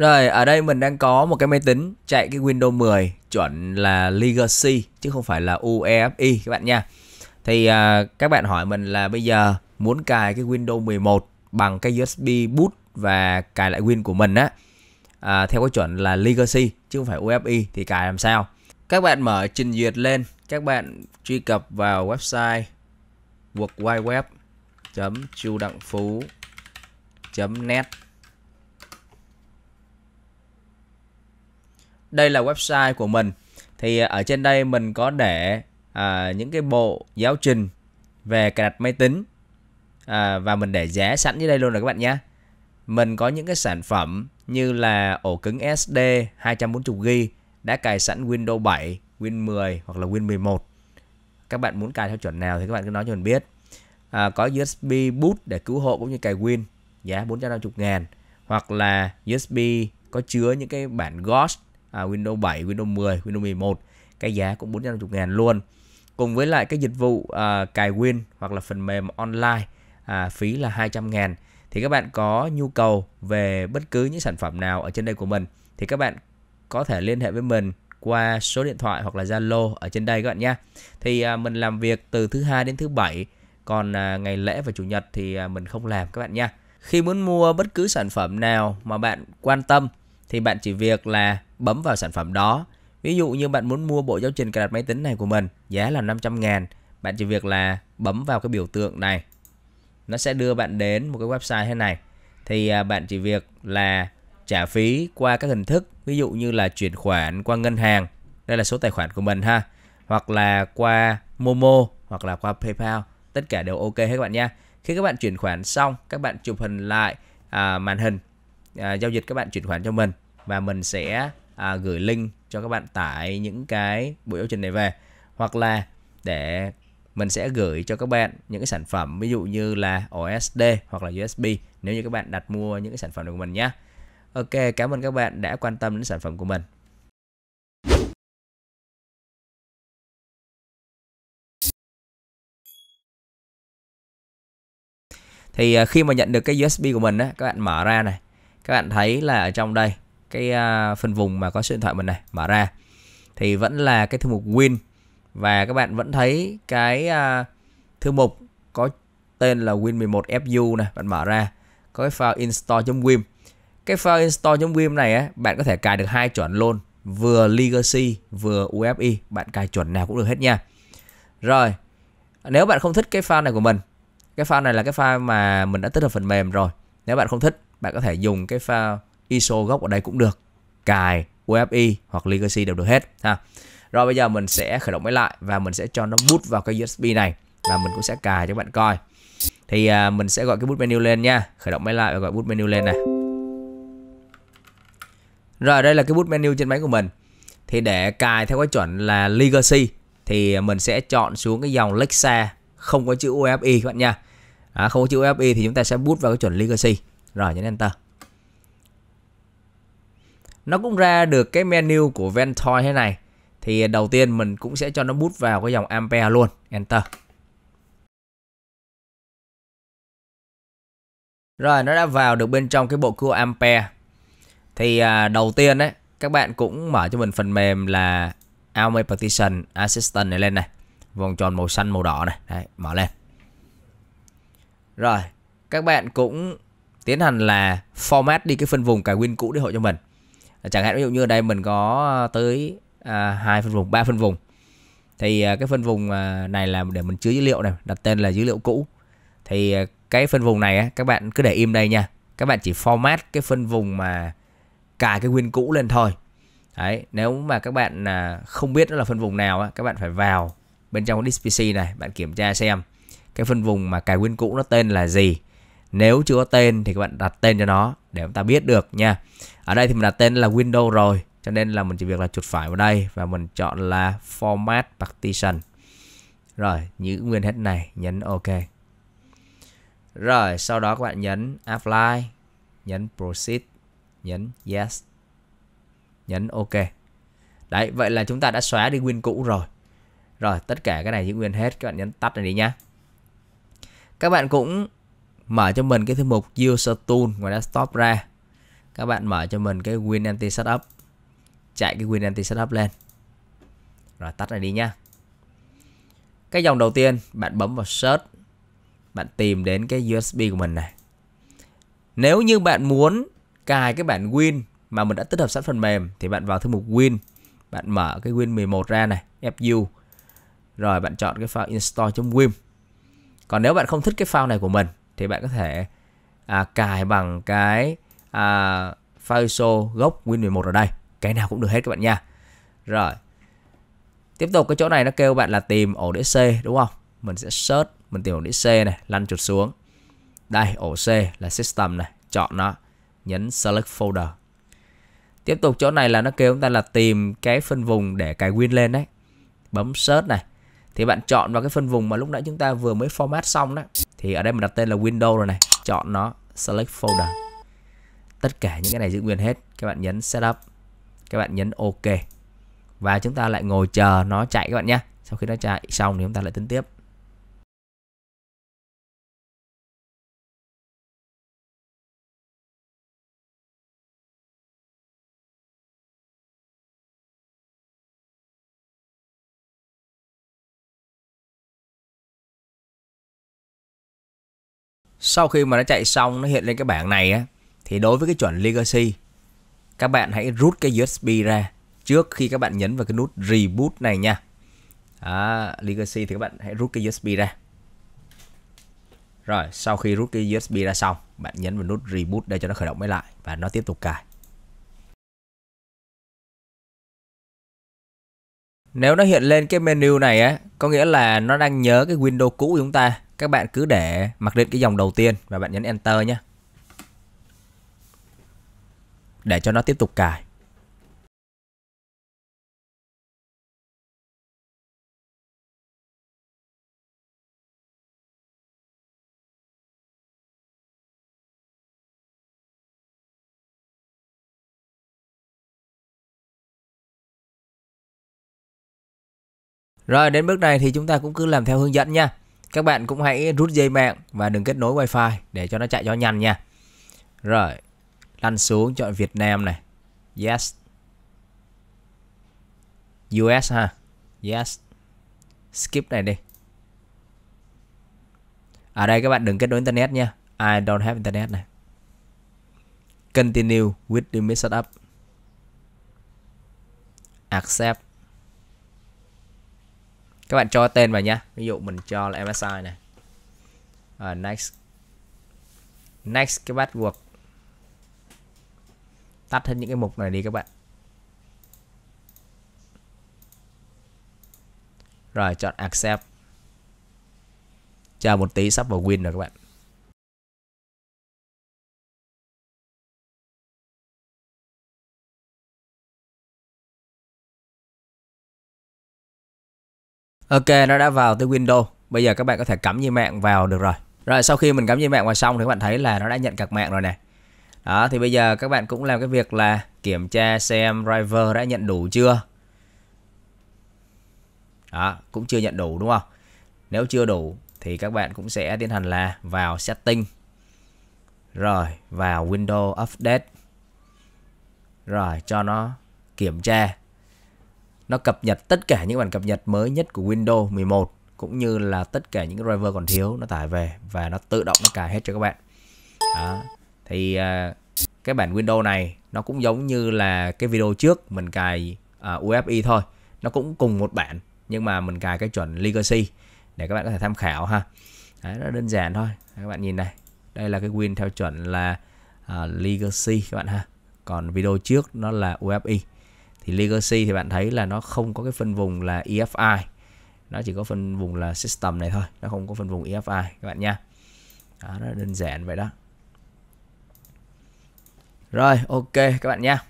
Rồi, ở đây mình đang có một cái máy tính chạy cái Windows 10 chuẩn là Legacy chứ không phải là UEFI các bạn nha. Thì à, các bạn hỏi mình là bây giờ muốn cài cái Windows 11 bằng cái USB boot và cài lại Win của mình á à, theo cái chuẩn là Legacy chứ không phải UEFI thì cài làm sao? Các bạn mở trình duyệt lên, các bạn truy cập vào website worldwideweb.chudangphú.net đây là website của mình thì à, ở trên đây mình có để à, những cái bộ giáo trình về cài đặt máy tính à, và mình để giá sẵn dưới đây luôn rồi các bạn nhé mình có những cái sản phẩm như là ổ cứng SD 240GB đã cài sẵn Windows 7, Win 10 hoặc là Win 11. Các bạn muốn cài theo chuẩn nào thì các bạn cứ nói cho mình biết. À, có USB boot để cứu hộ cũng như cài Win giá 450 ngàn hoặc là USB có chứa những cái bản ghost à, Windows 7, Windows 10, Windows 11 cái giá cũng 450 ngàn luôn cùng với lại cái dịch vụ à, cài Win hoặc là phần mềm online à, phí là 200 ngàn thì các bạn có nhu cầu về bất cứ những sản phẩm nào ở trên đây của mình thì các bạn có thể liên hệ với mình qua số điện thoại hoặc là Zalo ở trên đây các bạn nhé. Thì à, mình làm việc từ thứ hai đến thứ bảy, còn à, ngày lễ và chủ nhật thì à, mình không làm các bạn nha. Khi muốn mua bất cứ sản phẩm nào mà bạn quan tâm thì bạn chỉ việc là bấm vào sản phẩm đó. Ví dụ như bạn muốn mua bộ giáo trình cài đặt máy tính này của mình, giá là 500 ngàn. Bạn chỉ việc là bấm vào cái biểu tượng này. Nó sẽ đưa bạn đến một cái website thế này. Thì à, bạn chỉ việc là trả phí qua các hình thức, ví dụ như là chuyển khoản qua ngân hàng. Đây là số tài khoản của mình ha. Hoặc là qua Momo, hoặc là qua PayPal. Tất cả đều ok hết các bạn nha. Khi các bạn chuyển khoản xong, các bạn chụp hình lại à, màn hình à, giao dịch các bạn chuyển khoản cho mình và mình sẽ à, gửi link cho các bạn tải những cái buổi giáo trình này về hoặc là để mình sẽ gửi cho các bạn những cái sản phẩm ví dụ như là OSD hoặc là USB nếu như các bạn đặt mua những cái sản phẩm của mình nhé. Ok, cảm ơn các bạn đã quan tâm đến sản phẩm của mình. Thì à, khi mà nhận được cái USB của mình á, các bạn mở ra này, các bạn thấy là ở trong đây cái à, phần vùng mà có số điện thoại mình này mở ra thì vẫn là cái thư mục win và các bạn vẫn thấy cái à, thư mục có tên là win11fu này bạn mở ra có cái file install win cái file install win này á bạn có thể cài được hai chuẩn luôn vừa legacy vừa UFI bạn cài chuẩn nào cũng được hết nha rồi nếu bạn không thích cái file này của mình cái file này là cái file mà mình đã tích hợp phần mềm rồi nếu bạn không thích bạn có thể dùng cái file ISO gốc ở đây cũng được cài UFI hoặc legacy đều được hết ha rồi bây giờ mình sẽ khởi động máy lại và mình sẽ cho nó boot vào cái USB này và mình cũng sẽ cài cho bạn coi thì à, mình sẽ gọi cái boot menu lên nha khởi động máy lại và gọi boot menu lên này rồi đây là cái boot menu trên máy của mình thì để cài theo cái chuẩn là legacy thì mình sẽ chọn xuống cái dòng Lexa không có chữ UFI các bạn nha à, không có chữ UFI thì chúng ta sẽ boot vào cái chuẩn legacy rồi nhấn enter nó cũng ra được cái menu của Ventoy thế này thì đầu tiên mình cũng sẽ cho nó bút vào cái dòng ampere luôn enter rồi nó đã vào được bên trong cái bộ cua ampere thì à, đầu tiên đấy các bạn cũng mở cho mình phần mềm là Alme Partition Assistant này lên này vòng tròn màu xanh màu đỏ này đấy, mở lên rồi các bạn cũng tiến hành là format đi cái phân vùng cài win cũ để hội cho mình ờ, chẳng hạn ví dụ như ở đây mình có tới à, hai phân vùng ba phân vùng thì à, cái phân vùng à, này là để mình chứa dữ liệu này đặt tên là dữ liệu cũ thì cái phân vùng này các bạn cứ để im đây nha các bạn chỉ format cái phân vùng mà cài cái win cũ lên thôi đấy nếu mà các bạn à, không biết nó là phân vùng nào các bạn phải vào bên trong disk pc này bạn kiểm tra xem cái phân vùng mà cài win cũ nó tên là gì nếu chưa có tên thì các bạn đặt tên cho nó để chúng ta biết được nha. Ở đây thì mình đặt tên là Windows rồi, cho nên là mình chỉ việc là chuột phải vào đây và mình chọn là Format Partition. Rồi, giữ nguyên hết này, nhấn OK. Rồi, sau đó các bạn nhấn Apply, nhấn Proceed, nhấn Yes, nhấn OK. Đấy, vậy là chúng ta đã xóa đi win cũ rồi. Rồi, tất cả cái này giữ nguyên hết, các bạn nhấn tắt này đi nhá. Các bạn cũng mở cho mình cái thư mục user tool ngoài desktop ra các bạn mở cho mình cái win anti setup chạy cái win anti setup lên rồi tắt này đi nhá cái dòng đầu tiên bạn bấm vào search bạn tìm đến cái usb của mình này nếu như bạn muốn cài cái bản win mà mình đã tích hợp sẵn phần mềm thì bạn vào thư mục win bạn mở cái win 11 ra này fu rồi bạn chọn cái file install.wim còn nếu bạn không thích cái file này của mình thì bạn có thể à, cài bằng cái à, file show gốc Win 11 ở đây cái nào cũng được hết các bạn nha rồi tiếp tục cái chỗ này nó kêu bạn là tìm ổ đĩa C đúng không mình sẽ search mình tìm ổ đĩa C này lăn chuột xuống đây ổ C là system này chọn nó nhấn select folder tiếp tục chỗ này là nó kêu chúng ta là tìm cái phân vùng để cài win lên đấy bấm search này thì bạn chọn vào cái phân vùng mà lúc nãy chúng ta vừa mới format xong đó thì ở đây mình đặt tên là window rồi này chọn nó select folder tất cả những cái này giữ nguyên hết các bạn nhấn setup các bạn nhấn ok và chúng ta lại ngồi chờ nó chạy các bạn nhé sau khi nó chạy xong thì chúng ta lại tính tiếp sau khi mà nó chạy xong nó hiện lên cái bảng này á thì đối với cái chuẩn legacy các bạn hãy rút cái USB ra trước khi các bạn nhấn vào cái nút reboot này nha à, legacy thì các bạn hãy rút cái USB ra rồi sau khi rút cái USB ra xong bạn nhấn vào nút reboot để cho nó khởi động máy lại và nó tiếp tục cài Nếu nó hiện lên cái menu này á, có nghĩa là nó đang nhớ cái windows cũ của chúng ta các bạn cứ để mặc định cái dòng đầu tiên và bạn nhấn enter nhé để cho nó tiếp tục cài Rồi đến bước này thì chúng ta cũng cứ làm theo hướng dẫn nha. Các bạn cũng hãy rút dây mạng và đừng kết nối wifi để cho nó chạy cho nhanh nha. Rồi, lăn xuống chọn Việt Nam này. Yes. US ha. Yes. Skip này đi. Ở đây các bạn đừng kết nối internet nha. I don't have internet này. Continue with the setup. Accept các bạn cho tên vào nha ví dụ mình cho là MSI này uh, next next cái buộc tắt hết những cái mục này đi các bạn rồi chọn accept chờ một tí sắp vào win rồi các bạn Ok, nó đã vào tới Windows. Bây giờ các bạn có thể cắm dây mạng vào được rồi. Rồi sau khi mình cắm dây mạng vào xong thì các bạn thấy là nó đã nhận cạc mạng rồi nè. Đó thì bây giờ các bạn cũng làm cái việc là kiểm tra xem driver đã nhận đủ chưa. Đó, cũng chưa nhận đủ đúng không? Nếu chưa đủ thì các bạn cũng sẽ tiến hành là vào setting. Rồi, vào Windows Update. Rồi, cho nó kiểm tra nó cập nhật tất cả những bản cập nhật mới nhất của Windows 11 cũng như là tất cả những driver còn thiếu nó tải về và nó tự động nó cài hết cho các bạn. Đó. Thì uh, cái bản Windows này nó cũng giống như là cái video trước mình cài uh, à, UFI thôi. Nó cũng cùng một bản nhưng mà mình cài cái chuẩn legacy để các bạn có thể tham khảo ha. Đấy, rất đơn giản thôi. các bạn nhìn này. Đây là cái Win theo chuẩn là uh, legacy các bạn ha. Còn video trước nó là UFI thì legacy thì bạn thấy là nó không có cái phân vùng là EFI nó chỉ có phân vùng là system này thôi nó không có phân vùng EFI các bạn nha đó, rất đơn giản vậy đó rồi ok các bạn nha